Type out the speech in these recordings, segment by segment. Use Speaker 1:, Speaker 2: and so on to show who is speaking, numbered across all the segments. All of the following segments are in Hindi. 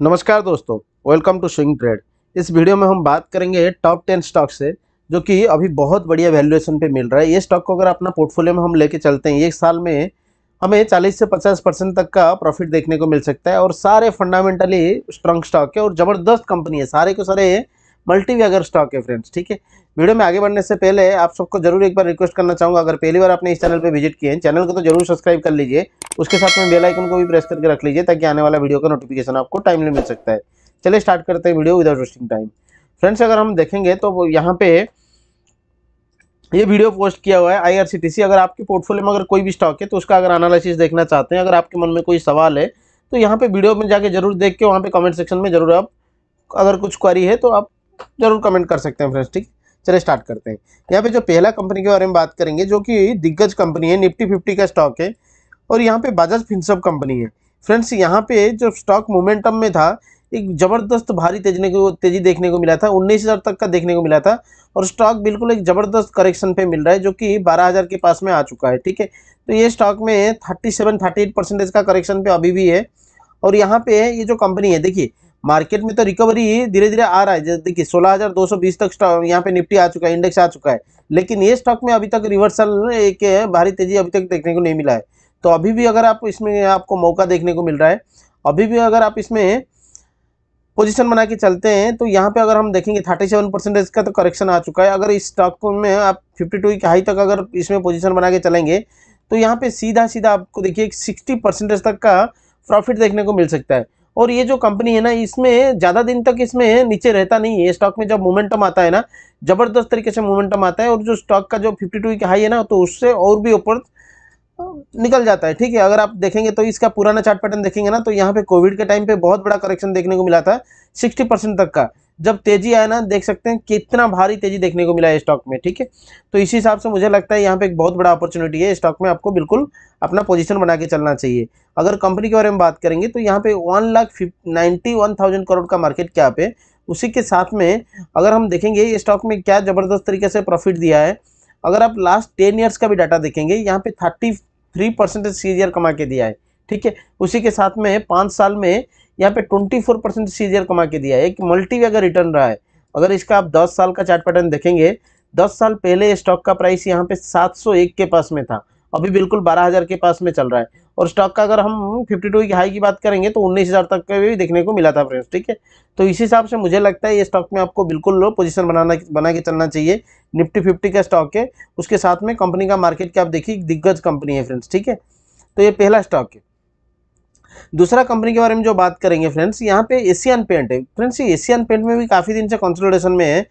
Speaker 1: नमस्कार दोस्तों वेलकम टू स्विंग ट्रेड इस वीडियो में हम बात करेंगे टॉप टेन स्टॉक से जो कि अभी बहुत बढ़िया वैल्यूएशन पे मिल रहा है ये स्टॉक को अगर अपना पोर्टफोलियो में हम लेके चलते हैं एक साल में हमें 40 से 50 परसेंट तक का प्रॉफिट देखने को मिल सकता है और सारे फंडामेंटली स्ट्रॉन्ग स्टॉक है और ज़बरदस्त कंपनी है सारे को सारे मल्टी स्टॉक है फ्रेंड्स ठीक है वीडियो में आगे बढ़ने से पहले आप सबको जरूर एक बार रिक्वेस्ट करना चाहूँगा अगर पहली बार आपने इस चैनल पर विजिट किए हैं चैनल को तो जरूर सब्सक्राइब कर लीजिए उसके साथ में बेल आइकन को भी प्रेस करके रख लीजिए ताकि आने वाला वीडियो का नोटिफिकेशन आपको टाइमली मिल सकता है चलिए स्टार्ट करते हैं video without wasting time friends अगर हम देखेंगे तो यहाँ पे ये वीडियो पोस्ट किया हुआ है आई अगर आपके पोर्टफोलियो में अगर कोई भी स्टॉक है तो उसका अगर एनालिसिस देखना चाहते हैं अगर आपके मन में कोई सवाल है तो यहाँ पे वीडियो में जाके जरूर देख के वहाँ पे कमेंट सेक्शन में जरूर आप अगर कुछ क्वारी है तो आप जरूर कमेंट कर सकते हैं फ्रेंड्स ठीक चले स्टार्ट करते हैं यहाँ पे जो पहला कंपनी के बारे में बात करेंगे जो कि दिग्गज कंपनी है निफ्टी फिफ्टी का स्टॉक है और यहाँ पे बजाज फिंसअप कंपनी है फ्रेंड्स यहाँ पे जो स्टॉक मोमेंटम में था एक ज़बरदस्त भारी तेजने को तेजी देखने को मिला था उन्नीस हज़ार तक का देखने को मिला था और स्टॉक बिल्कुल एक ज़बरदस्त करेक्शन पे मिल रहा है जो कि बारह हज़ार के पास में आ चुका है ठीक है तो ये स्टॉक में thirty seven thirty eight percentage का करेक्शन पे अभी भी है और यहाँ पे ये जो कंपनी है देखिए मार्केट में तो रिकवरी धीरे धीरे आ रहा है जैसे देखिए 16,220 तक स्टॉक यहाँ पे निफ्टी आ चुका है इंडेक्स आ चुका है लेकिन ये स्टॉक में अभी तक रिवर्सल एक भारी तेजी अभी तक देखने को नहीं मिला है तो अभी भी अगर आप इसमें आपको मौका देखने को मिल रहा है अभी भी अगर आप इसमें पोजीशन बना के चलते हैं तो यहाँ पे अगर हम देखेंगे थर्टी सेवन परसेंटेज का तो करेक्शन आ चुका है अगर इस स्टॉक में आप फिफ्टी टू की हाई तक अगर इसमें पोजीशन बना के चलेंगे तो यहाँ पे सीधा सीधा आपको देखिए सिक्सटी परसेंटेज तक का प्रॉफिट देखने को मिल सकता है और ये जो कंपनी है ना इसमें ज़्यादा दिन तक इसमें नीचे रहता नहीं है स्टॉक में जब मोमेंटम आता है ना ज़बरदस्त तरीके से मोमेंटम आता है और जो स्टॉक का जो फिफ्टी टू हाई है ना तो उससे और भी ऊपर निकल जाता है ठीक है अगर आप देखेंगे तो इसका पुराना चार्ट पैटर्न देखेंगे ना तो यहाँ पे कोविड के टाइम पे बहुत बड़ा करेक्शन देखने को मिला था 60 परसेंट तक का जब तेजी आया ना देख सकते हैं कितना भारी तेजी देखने को मिला है स्टॉक में ठीक है तो इसी हिसाब से मुझे लगता है यहाँ पे एक बहुत बड़ा अपॉर्चुनिटी है स्टॉक में आपको बिल्कुल अपना पोजीशन बना के चलना चाहिए अगर कंपनी के बारे में बात करेंगे तो यहाँ पे one lakh ninety one thousand crore का मार्केट क्या पे उसी के साथ में अगर हम देखेंगे ये स्टॉक में क्या ज़बरदस्त तरीके से प्रॉफिट दिया है अगर आप लास्ट टेन ईयर्स का भी डाटा देखेंगे यहाँ पे थर्टी थ्री परसेंटेज कमा के दिया है ठीक है उसी के साथ में पाँच साल में यहाँ पे ट्वेंटी फोर परसेंट सीजियर कमा के दिया है एक मल्टी अगर रिटर्न रहा है अगर इसका आप दस साल का चार्ट पैटर्न देखेंगे दस साल पहले स्टॉक का प्राइस यहाँ पे सात सौ एक के पास में था अभी बिल्कुल बारह हज़ार के पास में चल रहा है और स्टॉक का अगर हम फिफ्टी टू की हाई की बात करेंगे तो उन्नीस हज़ार तक का भी देखने को मिला था फ्रेंड्स ठीक है तो इस हिसाब से मुझे लगता है ये स्टॉक में आपको बिल्कुल लो पोजीशन बनाना बना के चलना चाहिए निफ्टी फिफ्टी का स्टॉक है उसके साथ में कंपनी का मार्केट क्या आप देखिए दिग्गज कंपनी है फ्रेंड्स ठीक है तो ये पहला स्टॉक है दूसरा कंपनी के बारे में जो बात करेंगे फ्रेंड्स यहाँ पे एशियन पेंट है फ्रेंड्स ये एशियन पेंट में भी काफ़ी दिन से कंसोलिडेशन में है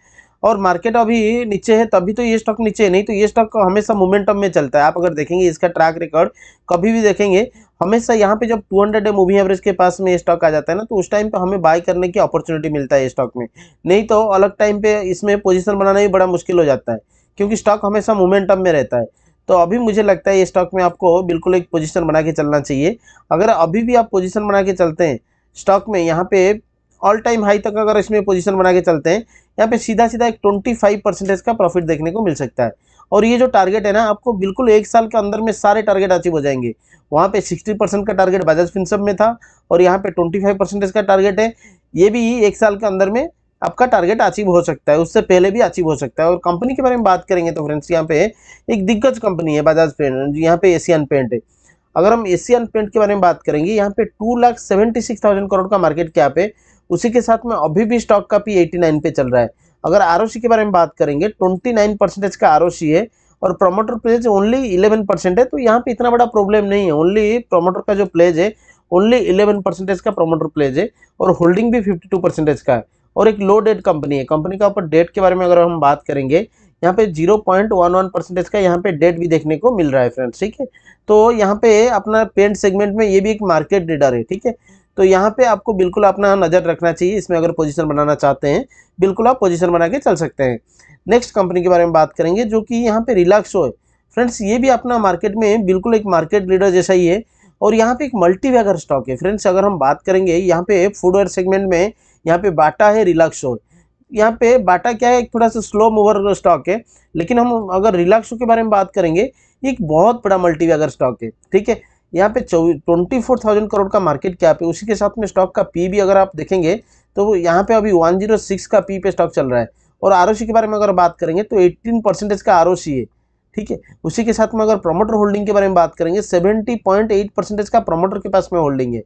Speaker 1: और मार्केट अभी नीचे है तभी तो ये स्टॉक नीचे है नहीं तो ये स्टॉक हमेशा मोमेंटम में चलता है आप अगर देखेंगे इसका ट्रैक रिकॉर्ड कभी भी देखेंगे हमेशा यहाँ पे जब 200 हंड्रेड मूवी एवरेज के पास में स्टॉक आ जाता है ना तो उस टाइम पे हमें बाय करने की अपॉर्चुनिटी मिलता है स्टॉक में नहीं तो अलग टाइम पे इसमें पोजीशन बनाना भी बड़ा मुश्किल हो जाता है क्योंकि स्टॉक हमेशा मोमेंटम में रहता है तो अभी मुझे लगता है ये स्टॉक में आपको बिल्कुल एक पोजीशन बना के चलना चाहिए अगर अभी भी आप पोजीशन बना के चलते हैं स्टॉक में यहाँ पे ऑल टाइम हाई तक अगर इसमें पोजीशन बना के चलते हैं यहाँ पे सीधा सीधा एक ट्वेंटी फाइव परसेंटेज का प्रॉफिट देखने को मिल सकता है और ये जो टारगेट है ना आपको बिल्कुल एक साल के अंदर में सारे टारगेट अचीव हो जाएंगे वहाँ पे सिक्सटी परसेंट का टारगेट बजाज फिनसब में था और यहाँ पे ट्वेंटी फाइव परसेंटेज का टारगेट है ये भी एक साल के अंदर में आपका टारगेट अचीव हो सकता है उससे पहले भी अचीव हो सकता है और कंपनी के बारे में बात करेंगे तो फ्रेंड्स यहाँ पे एक दिग्गज कंपनी है बजाज पेंट यहाँ पे एशियन पेंट है अगर हम एशियन पेंट के बारे में बात करेंगे यहाँ पे two lakh seventy six thousand crore का मार्केट कैप है उसी के साथ में अभी भी स्टॉक का पी एटी नाइन पे चल रहा है अगर आर के बारे में बात करेंगे ट्वेंटी नाइन परसेंटेज का आर है और promoter pledge only eleven percent है तो यहाँ पे इतना बड़ा प्रॉब्लम नहीं है ओनली प्रोमोटर का जो प्लेज है ओनली इलेवन परसेंटेज का प्रोमोटर प्लेज है और होल्डिंग भी फिफ्टी टू परसेंटेज का है और एक लो डेट कंपनी है कंपनी का ऊपर डेट के बारे में अगर हम बात करेंगे यहाँ पे zero point one one percentage का यहाँ पे डेट भी देखने को मिल रहा है फ्रेंड्स ठीक है तो यहाँ पे अपना पेंट सेगमेंट में ये भी एक मार्केट लीडर है ठीक है तो यहाँ पे आपको बिल्कुल अपना नज़र रखना चाहिए इसमें अगर पोजीशन बनाना चाहते हैं बिल्कुल आप पोजीशन बना के चल सकते हैं नेक्स्ट कंपनी के बारे में बात करेंगे जो कि यहाँ पे रिलैक्सो है फ्रेंड्स ये भी अपना मार्केट में बिल्कुल एक मार्केट लीडर जैसा ही है और यहाँ पे एक मल्टीवैगर स्टॉक है फ्रेंड्स अगर हम बात करेंगे यहाँ पे फूडवेयर सेगमेंट में यहाँ पे बाटा है रिलैक्सो यहाँ पे बाटा क्या है एक थोड़ा सा स्लो मूवर स्टॉक है लेकिन हम अगर रिलैक्सो के बारे में बात करेंगे एक बहुत बड़ा मल्टीवैगर अगर स्टॉक है ठीक है यहाँ पे ट्वेंटी फोर थाउजेंड करोड़ का मार्केट क्या है उसी के साथ में स्टॉक का पी भी अगर आप देखेंगे तो यहाँ पे अभी वन जीरो सिक्स का पी पे स्टॉक चल रहा है और आर के बारे में अगर बात करेंगे तो एट्टीन परसेंटेज का आर है ठीक है उसी के साथ में अगर प्रमोटर होल्डिंग के बारे में बात करेंगे सेवेंटी पॉइंट एट परसेंटेज का प्रमोटर के पास में होल्डिंग है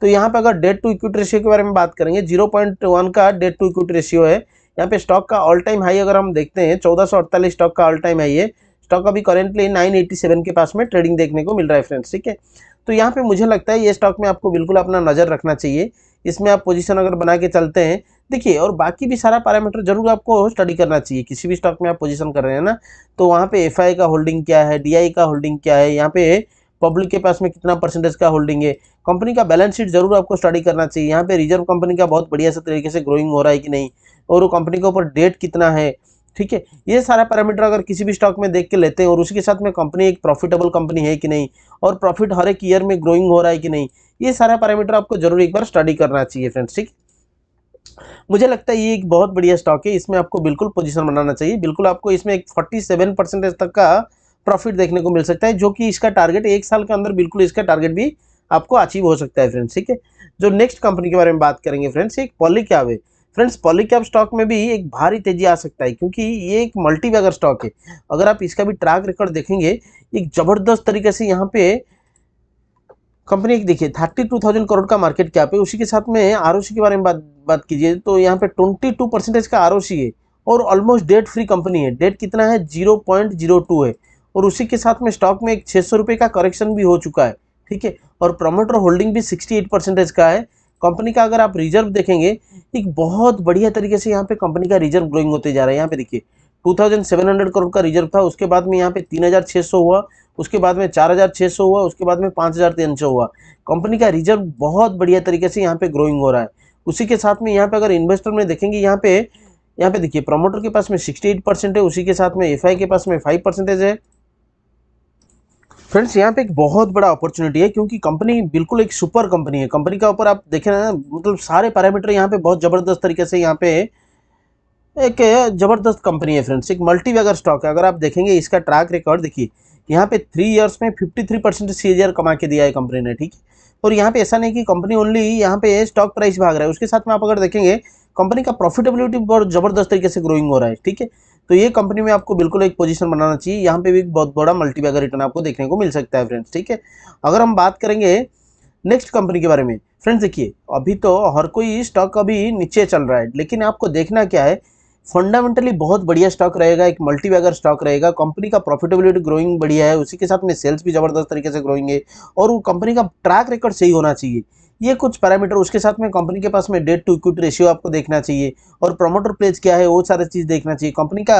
Speaker 1: तो यहाँ पे अगर डेट टू इक्विटी रेशियो के बारे में बात करेंगे जीरो पॉइंट वन का डेट टू इक्विटी रेशियो है यहाँ पे स्टॉक का ऑल टाइम हाई अगर हम देखते हैं चौदह सौ अड़तालीस स्टॉक का ऑल टाइम हाई है स्टॉक अभी करेंटली नाइन एटी सेवन के पास में ट्रेडिंग देखने को मिल रहा है फ्रेंड्स ठीक है तो यहाँ पे मुझे लगता है ये स्टॉक में आपको बिल्कुल अपना नज़र रखना चाहिए इसमें आप पोजिशन अगर बना के चलते हैं देखिए और बाकी भी सारा पैरामीटर जरूर आपको स्टडी करना चाहिए किसी भी स्टॉक में आप पोजिशन कर रहे हैं ना तो वहाँ पर एफ का होल्डिंग क्या है डी का होल्डिंग क्या है यहाँ पे पब्लिक के पास में कितना परसेंटेज का होल्डिंग है कंपनी का बैलेंस शीट जरूर आपको स्टडी करना चाहिए यहाँ पे रिजर्व कंपनी का बहुत बढ़िया से तरीके से ग्रोइंग हो रहा है कि नहीं और वो कंपनी के ऊपर डेट कितना है ठीक है ये सारा पैरामीटर अगर किसी भी स्टॉक में देख के लेते हैं और उसके साथ में कंपनी एक प्रॉफिटेबल कंपनी है कि नहीं और प्रॉफिट हर एक ईयर में ग्रोइंग हो रहा है कि नहीं ये सारा पैरामीटर आपको जरूर एक बार स्टडी करना चाहिए फ्रेंड्स ठीक मुझे लगता है ये एक बहुत बढ़िया स्टॉक है इसमें आपको बिल्कुल पोजीशन बनाना चाहिए बिल्कुल आपको इसमें एक 47 परसेंटेज तक का प्रॉफिट देखने को मिल सकता है जो कि इसका टारगेट एक साल के अंदर बिल्कुल इसका टारगेट भी आपको अचीव हो सकता है फ्रेंड्स ठीक है जो नेक्स्ट कंपनी के बारे में बात करेंगे फ्रेंड्स एक पॉलिकैब है फ्रेंड्स पॉलिकैब स्टॉक में भी एक भारी तेजी आ सकता है क्योंकि ये एक मल्टीबैगर स्टॉक है अगर आप इसका भी ट्रैक रिकॉर्ड देखेंगे एक जबरदस्त तरीके से यहाँ पे कंपनी देखिए थर्टी टू थाउजेंड करोड़ का मार्केट क्या पे उसी के साथ में आर के बारे में बात बात कीजिए तो यहाँ पे ट्वेंटी टू परसेंटेज का आर है और ऑलमोस्ट डेट फ्री कंपनी है डेट कितना है जीरो पॉइंट जीरो टू है और उसी के साथ में स्टॉक में एक छः सौ रुपये का करेक्शन भी हो चुका है ठीक है और प्रमोटर होल्डिंग भी सिक्सटी एट परसेंटेज का है कंपनी का अगर आप रिजर्व देखेंगे एक बहुत बढ़िया तरीके से यहाँ पे कंपनी का रिजर्व ग्रोइंग होते जा रहा है यहाँ पे देखिए 2700 करोड़ का रिजर्व था उसके बाद में यहाँ पे 3600 हुआ उसके बाद में 4600 हुआ उसके बाद में पाँच हुआ कंपनी का रिजर्व बहुत बढ़िया तरीके से यहाँ पे ग्रोइंग हो रहा है उसी के साथ में यहाँ पे अगर इन्वेस्टर में देखेंगे यहाँ पे यहाँ पे देखिए प्रमोटर के पास में 68 परसेंट है उसी के साथ में एफ के पास में फाइव परसेंटेज है फ्रेंड्स यहाँ पे एक बहुत बड़ा अपॉर्चुनिटी है क्योंकि कंपनी बिल्कुल एक सुपर कंपनी है कंपनी का ऊपर आप देखें ना मतलब सारे पैरामीटर यहाँ पे बहुत ज़बरदस्त तरीके से यहाँ पे एक ज़बरदस्त कंपनी है फ्रेंड्स एक मल्टी वेगर स्टॉक है अगर आप देखेंगे इसका ट्रैक रिकॉर्ड देखिए यहाँ पे थ्री ईयर्स में फिफ्टी थ्री परसेंट सी कमा के दिया है कंपनी ने ठीक है और यहाँ पे ऐसा नहीं कि कंपनी ओनली यहाँ पे स्टॉक प्राइस भाग रहा है उसके साथ में आप अगर देखेंगे कंपनी का प्रॉफिटेबिलिटी बहुत ज़बरदस्त तरीके से ग्रोइंग हो रहा है ठीक है तो ये कंपनी में आपको बिल्कुल एक पोजीशन बनाना चाहिए यहाँ पे भी एक बहुत बड़ा मल्टीबैगर रिटर्न आपको देखने को मिल सकता है फ्रेंड्स ठीक है अगर हम बात करेंगे नेक्स्ट कंपनी के बारे में फ्रेंड्स देखिए अभी तो हर कोई स्टॉक अभी नीचे चल रहा है लेकिन आपको देखना क्या है फंडामेंटली बहुत बढ़िया स्टॉक रहेगा एक मल्टी स्टॉक रहेगा कंपनी का प्रॉफिटेबिलिटी ग्रोइंग बढ़िया है उसी के साथ में सेल्स भी जबरदस्त तरीके से ग्रोइंग है और वो कंपनी का ट्रैक रिकॉर्ड सही होना चाहिए ये कुछ पैरामीटर उसके साथ में कंपनी के पास में डेट टू इक्विटी रेशियो आपको देखना चाहिए और प्रमोटर प्लेज क्या है वो सारा चीज़ देखना चाहिए कंपनी का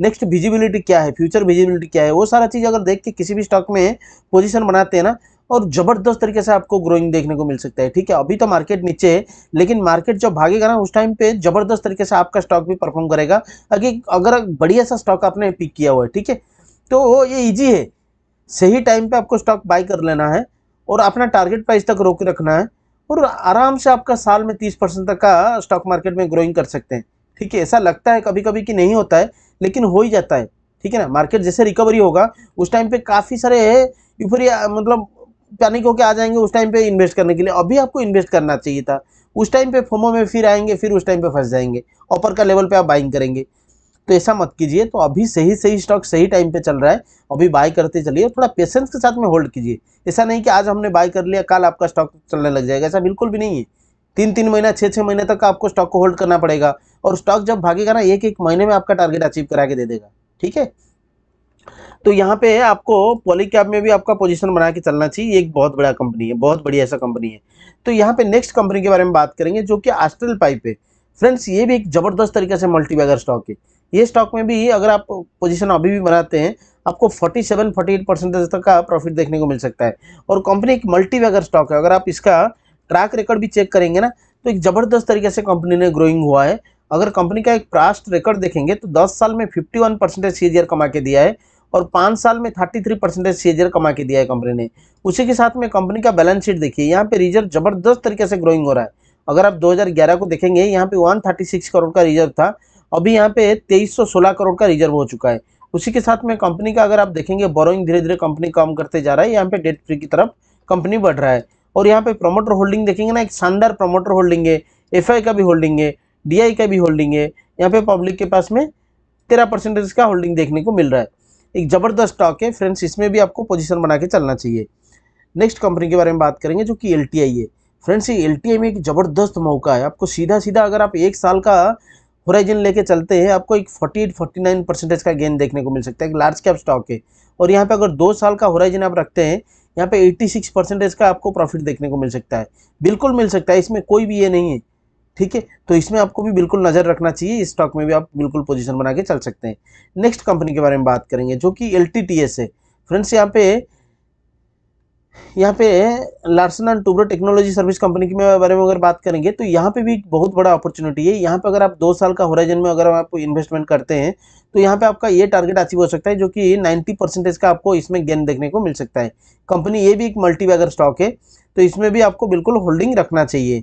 Speaker 1: नेक्स्ट विजिबिलिटी क्या है फ्यूचर विजिबिलिटी क्या है वो सारा चीज़ अगर देख के किसी भी स्टॉक में पोजिशन बनाते हैं ना और ज़बरदस्त तरीके से आपको ग्रोइंग देखने को मिल सकता है ठीक है अभी तो मार्केट नीचे है लेकिन मार्केट जब भागेगा ना उस टाइम पे ज़बरदस्त तरीके से आपका स्टॉक भी परफॉर्म करेगा अगर अगर बढ़िया सा स्टॉक आपने पिक किया हुआ है ठीक है तो वो ये ईजी है सही टाइम पर आपको स्टॉक बाई कर लेना है और अपना टारगेट प्राइस तक रोक रखना है और आराम से आपका साल में तीस परसेंट तक का स्टॉक मार्केट में ग्रोइंग कर सकते हैं ठीक है ऐसा लगता है कभी कभी कि नहीं होता है लेकिन हो ही जाता है ठीक है ना मार्केट जैसे रिकवरी होगा उस टाइम पे काफ़ी सारे यूफोरिया मतलब पैनिक होकर आ जाएंगे उस टाइम पे इन्वेस्ट करने के लिए अभी आपको इन्वेस्ट करना चाहिए था उस टाइम पे फोमो में फिर आएंगे फिर उस टाइम पे फंस जाएंगे ऑपर का लेवल पे आप बाइंग करेंगे तो ऐसा मत कीजिए तो अभी सही सही स्टॉक सही टाइम पे चल रहा है अभी बाय करते चलिए थोड़ा पेशेंस के साथ में होल्ड कीजिए ऐसा नहीं कि आज हमने बाय कर लिया कल आपका स्टॉक चलने लग जाएगा ऐसा बिल्कुल भी नहीं है तीन तीन महीना छः छः महीने तक आपको स्टॉक को होल्ड करना पड़ेगा और स्टॉक जब भागेगा ना एक एक महीने में आपका टारगेट अचीव करा के दे देगा ठीक है तो यहाँ पे आपको पॉली कैब में भी आपका पोजीशन बना के चलना चाहिए एक बहुत बड़ा कंपनी है बहुत बढ़िया ऐसा कंपनी है तो यहाँ पे नेक्स्ट कंपनी के बारे में बात करेंगे जो कि आस्ट्रेल पाइप है फ्रेंड्स ये भी एक जबरदस्त तरीके से मल्टीबैगर स्टॉक है ये स्टॉक में भी अगर आप पोजीशन अभी भी बनाते हैं आपको 47 48 परसेंटेज तक का प्रॉफिट देखने को मिल सकता है और कंपनी एक मल्टी वेगर स्टॉक है अगर आप इसका ट्रैक रिकॉर्ड भी चेक करेंगे ना तो एक ज़बरदस्त तरीके से कंपनी ने ग्रोइंग हुआ है अगर कंपनी का एक प्रास्ट रिकॉर्ड देखेंगे तो दस साल में वन परसेंटेज कमा के दिया है और पाँच साल में थर्टी थ्री परसेंटेज सी कमा के दिया है कंपनी ने उसी के साथ में कंपनी का बैलेंस शीट देखिए यहाँ पे रिजर्व ज़बरदस्त तरीके से ग्रोइंग हो रहा है अगर आप 2011 को देखेंगे यहाँ पे 136 करोड़ का रिजर्व था अभी यहाँ पे सोलह करोड़ का रिजर्व हो चुका है उसी के साथ में कंपनी का अगर आप देखेंगे बोरोइंग धीरे धीरे कंपनी काम करते जा रहा है यहाँ पे डेट फ्री की तरफ कंपनी बढ़ रहा है और यहाँ पे प्रमोटर होल्डिंग देखेंगे ना एक शानदार प्रमोटर होल्डिंग है एफ का भी होल्डिंग है डी का भी होल्डिंग है यहाँ पे पब्लिक के पास में तेरह परसेंटेज का होल्डिंग देखने को मिल रहा है एक ज़बरदस्त स्टॉक है फ्रेंड्स इसमें भी आपको पोजीशन बना के चलना चाहिए नेक्स्ट कंपनी के बारे में बात करेंगे जो कि एल है फ्रेंड्स ये एल में एक ज़बरदस्त मौका है आपको सीधा सीधा अगर आप एक साल का होराइजन लेके चलते हैं आपको एक 48 49 परसेंटेज का गेन देखने को मिल सकता है एक लार्ज कैप स्टॉक है और यहाँ पे अगर दो साल का होराइजन आप रखते हैं यहाँ पे 86 परसेंटेज का आपको प्रॉफिट देखने को मिल सकता है बिल्कुल मिल सकता है इसमें कोई भी ये नहीं है ठीक है तो इसमें आपको भी बिल्कुल नज़र रखना चाहिए इस स्टॉक में भी आप बिल्कुल पोजिशन बना के चल सकते हैं नेक्स्ट कंपनी के बारे में बात करेंगे जो कि एल है फ्रेंड्स यहाँ पे यहाँ पे Larsen and Toubro technology service company के बारे में अगर बात करेंगे तो यहाँ पे भी बहुत बड़ा अपॉर्चुनिटी है यहाँ पे अगर आप दो साल का होराइजन में अगर आप इन्वेस्टमेंट करते हैं तो यहाँ पे आपका ये टारगेट अचीव हो सकता है जो कि 90 परसेंटेज का आपको इसमें गेन देखने को मिल सकता है कंपनी ये भी एक मल्टी स्टॉक है तो इसमें भी आपको बिल्कुल होल्डिंग रखना चाहिए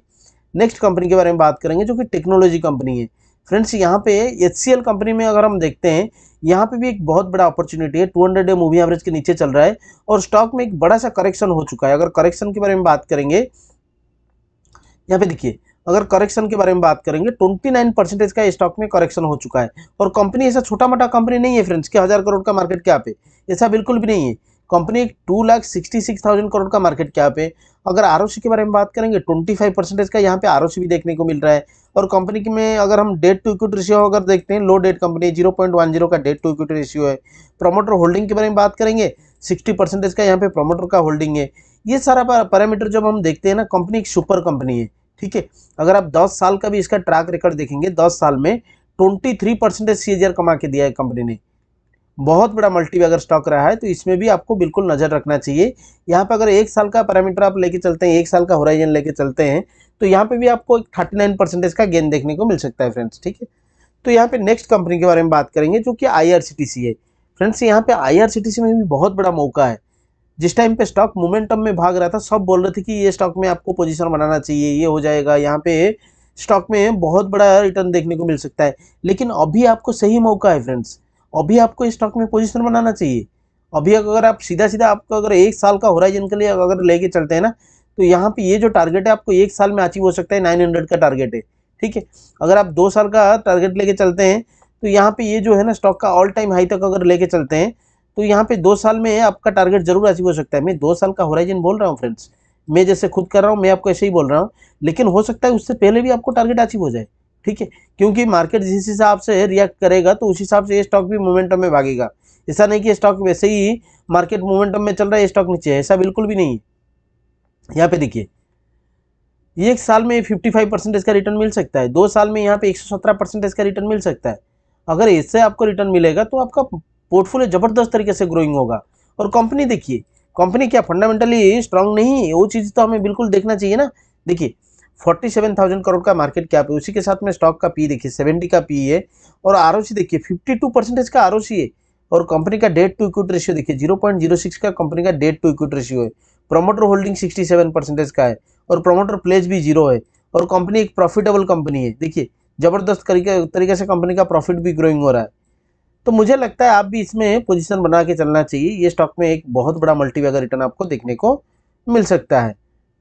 Speaker 1: नेक्स्ट कंपनी के बारे में बात करेंगे जो कि टेक्नोलॉजी कंपनी है फ्रेंड्स यहाँ पे एच कंपनी में अगर हम देखते हैं यहाँ पे भी एक बहुत बड़ा अपॉर्चुनिटी है 200 डे मूवी एवरेज के नीचे चल रहा है और स्टॉक में एक बड़ा सा करेक्शन हो चुका है अगर करेक्शन के बारे में बात करेंगे यहाँ पे देखिए अगर करेक्शन के बारे में बात करेंगे 29 परसेंटेज का स्टॉक में करेक्शन हो चुका है और कंपनी ऐसा छोटा मोटा कंपनी नहीं है फ्रेंड्स कि हज़ार करोड़ का मार्केट क्या पे ऐसा बिल्कुल भी नहीं है कंपनी एक two lakh sixty six thousand crore का मार्केट क्या पे अगर आर के बारे में बात करेंगे ट्वेंटी फाइव परसेंटेज का यहाँ पे आर भी देखने को मिल रहा है और कंपनी में अगर हम डेट टू इक्विट रेशियो अगर देखते हैं low debt company zero point one zero का डेट टू इक्विटी रेशियो है प्रोमोटर होल्डिंग के बारे में बात करेंगे सिक्सटी परसेंटेज का यहाँ पे प्रोमोटर का होल्डिंग है ये सारा पैरामीटर जब हम देखते हैं ना कंपनी एक सुपर कंपनी है ठीक है अगर आप दस साल का भी इसका ट्रैक रिकॉर्ड देखेंगे दस साल में ट्वेंटी थ्री परसेंटेज सी कमा के दिया है कंपनी ने बहुत बड़ा मल्टी अगर स्टॉक रहा है तो इसमें भी आपको बिल्कुल नज़र रखना चाहिए यहाँ पर अगर एक साल का पैरामीटर आप लेके चलते हैं एक साल का होराइजन लेके चलते हैं तो यहाँ पे भी आपको एक थर्टी नाइन परसेंटेज का गेन देखने को मिल सकता है फ्रेंड्स ठीक है तो यहाँ पे नेक्स्ट कंपनी के बारे में बात करेंगे जो कि आई है फ्रेंड्स यहाँ पे आई में भी बहुत बड़ा मौका है जिस टाइम पे स्टॉक मोमेंटम में भाग रहा था सब बोल रहे थे कि ये स्टॉक में आपको पोजिशन बनाना चाहिए ये हो जाएगा यहाँ पे स्टॉक में बहुत बड़ा रिटर्न देखने को मिल सकता है लेकिन अभी आपको सही मौका है फ्रेंड्स अभी आपको स्टॉक में पोजिशन बनाना चाहिए अभी अगर आप सीधा सीधा आपको अगर एक साल का होराइजन के लिए अगर लेके चलते हैं ना तो यहाँ पे ये जो टारगेट है आपको एक साल में अचीव हो सकता है नाइन हंड्रेड का टारगेट है ठीक है अगर आप दो साल का टारगेट लेके चलते हैं तो यहाँ पे ये जो है ना स्टॉक का ऑल टाइम हाई तक अगर लेके चलते हैं तो यहाँ पे दो साल में आपका टारगेट जरूर अचीव हो सकता है मैं दो साल का होराइजन बोल रहा हूँ फ्रेंड्स मैं जैसे खुद कर रहा हूँ मैं आपको ऐसे ही बोल रहा हूँ लेकिन हो सकता है उससे पहले भी आपको टारगेट अचीव हो जाए ठीक है क्योंकि मार्केट जिस हिसाब से रिएक्ट करेगा तो उस हिसाब से ये स्टॉक भी मोमेंटम में भागेगा ऐसा नहीं कि स्टॉक वैसे ही मार्केट मोमेंटम में चल रहा है स्टॉक नीचे है ऐसा बिल्कुल भी नहीं है यहाँ पे देखिए एक साल में फिफ्टी फाइव परसेंटेज का रिटर्न मिल सकता है दो साल में यहाँ पे एक सौ सत्रह परसेंटेज का रिटर्न मिल सकता है अगर इससे आपको रिटर्न मिलेगा तो आपका पोर्टफोलियो ज़बरदस्त तरीके से ग्रोइंग होगा और कंपनी देखिए कंपनी क्या फंडामेंटली स्ट्रांग नहीं है वो चीज़ तो हमें बिल्कुल देखना चाहिए ना देखिए फोर्टी सेवन थाउजेंड करोड़ का मार्केट कैप है उसी के साथ में स्टॉक का पी देखिए सेवेंटी का पी है और आर देखिए फिफ्टी टू परसेंटेज का आर है और कंपनी का डेट टू इक्विट रेशियो देखिए जीरो पॉइंट जीरो सिक्स का कंपनी का डेट टू इक्विट रेशियो है promoter holding sixty seven percentage का है और प्रोमोटर प्लेज भी जीरो है और कंपनी एक प्रॉफिटेबल कंपनी है देखिए ज़बरदस्त तरीके तरीके से कंपनी का प्रॉफिट भी ग्रोइंग हो रहा है तो मुझे लगता है आप भी इसमें पोजिशन बना के चलना चाहिए ये स्टॉक में एक बहुत बड़ा मल्टीवेगा रिटर्न आपको देखने को मिल सकता है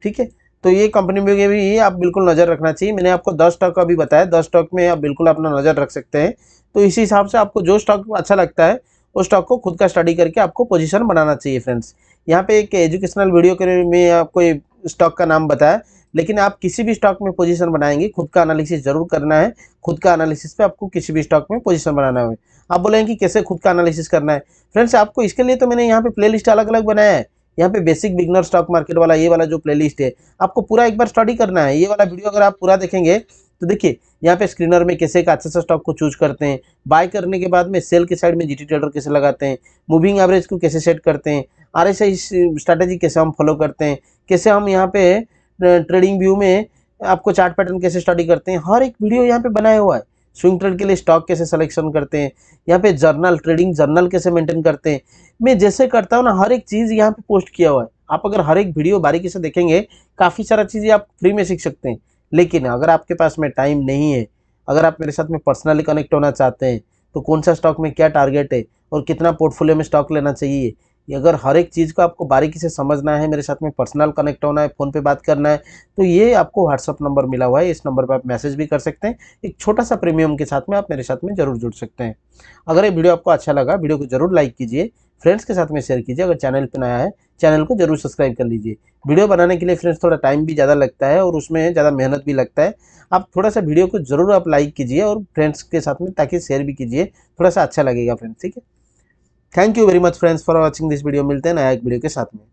Speaker 1: ठीक है तो ये कंपनी में भी आप बिल्कुल नज़र रखना चाहिए मैंने आपको दस स्टॉक अभी बताया दस स्टॉक में आप बिल्कुल अपना नज़र रख सकते हैं तो इसी हिसाब से आपको जो स्टॉक अच्छा लगता है उस स्टॉक को खुद का स्टडी करके आपको पोजीशन बनाना चाहिए फ्रेंड्स यहाँ पे एक एजुकेशनल वीडियो के में आपको स्टॉक का नाम बताया लेकिन आप किसी भी स्टॉक में पोजीशन बनाएंगे खुद का एनालिसिस जरूर करना है खुद का एनालिसिस पे आपको किसी भी स्टॉक में पोजीशन बनाना है आप बोलेंगे कि कैसे खुद का एनालिसिस करना है फ्रेंड्स आपको इसके लिए तो मैंने यहाँ पर प्ले अलग अलग बनाया है यहाँ पे बेसिक बिगनर स्टॉक मार्केट वाला ये वाला जो प्लेलिस्ट है आपको पूरा एक बार स्टडी करना है ये वाला वीडियो अगर आप पूरा देखेंगे तो देखिए यहाँ पे स्क्रीनर में कैसे एक अच्छे से स्टॉक को चूज करते हैं बाय करने के बाद में सेल के साइड में जीटी ट्रेडर कैसे लगाते हैं मूविंग एवरेज को कैसे सेट करते हैं आर एस आई स्ट्रैटेजी कैसे हम फॉलो करते हैं कैसे हम यहाँ पे ट्रेडिंग व्यू में आपको चार्ट पैटर्न कैसे स्टडी करते हैं हर एक वीडियो यहाँ पे बनाया हुआ है स्विंग ट्रेड के लिए स्टॉक कैसे सिलेक्शन करते हैं यहाँ पे जर्नल ट्रेडिंग जर्नल कैसे मेंटेन करते हैं मैं जैसे करता हूँ ना हर एक चीज़ यहाँ पे पोस्ट किया हुआ है आप अगर हर एक वीडियो बारीकी से देखेंगे काफ़ी सारा चीज़ें आप फ्री में सीख सकते हैं लेकिन अगर आपके पास में टाइम नहीं है अगर आप मेरे साथ में पर्सनली कनेक्ट होना चाहते हैं तो कौन सा स्टॉक में क्या टारगेट है और कितना पोर्टफोलियो में स्टॉक लेना चाहिए अगर हर एक चीज़ को आपको बारीकी से समझना है मेरे साथ में पर्सनल कनेक्ट होना है फ़ोन पे बात करना है तो ये आपको व्हाट्सअप नंबर मिला हुआ है इस नंबर पर आप मैसेज भी कर सकते हैं एक छोटा सा प्रीमियम के साथ में आप मेरे साथ में ज़रूर जुड़ सकते हैं अगर ये वीडियो आपको अच्छा लगा वीडियो को ज़रूर लाइक कीजिए फ्रेंड्स के साथ में शेयर कीजिए अगर चैनल पर नया है चैनल को जरूर सब्सक्राइब कर लीजिए वीडियो बनाने के लिए फ्रेंड्स थोड़ा टाइम भी ज़्यादा लगता है और उसमें ज़्यादा मेहनत भी लगता है आप थोड़ा सा वीडियो को ज़रूर आप लाइक कीजिए और फ्रेंड्स के साथ में ताकि शेयर भी कीजिए थोड़ा सा अच्छा लगेगा फ्रेंड्स ठीक है thank you very much friends for watching this video मिलते हैं नया एक वीडियो के साथ में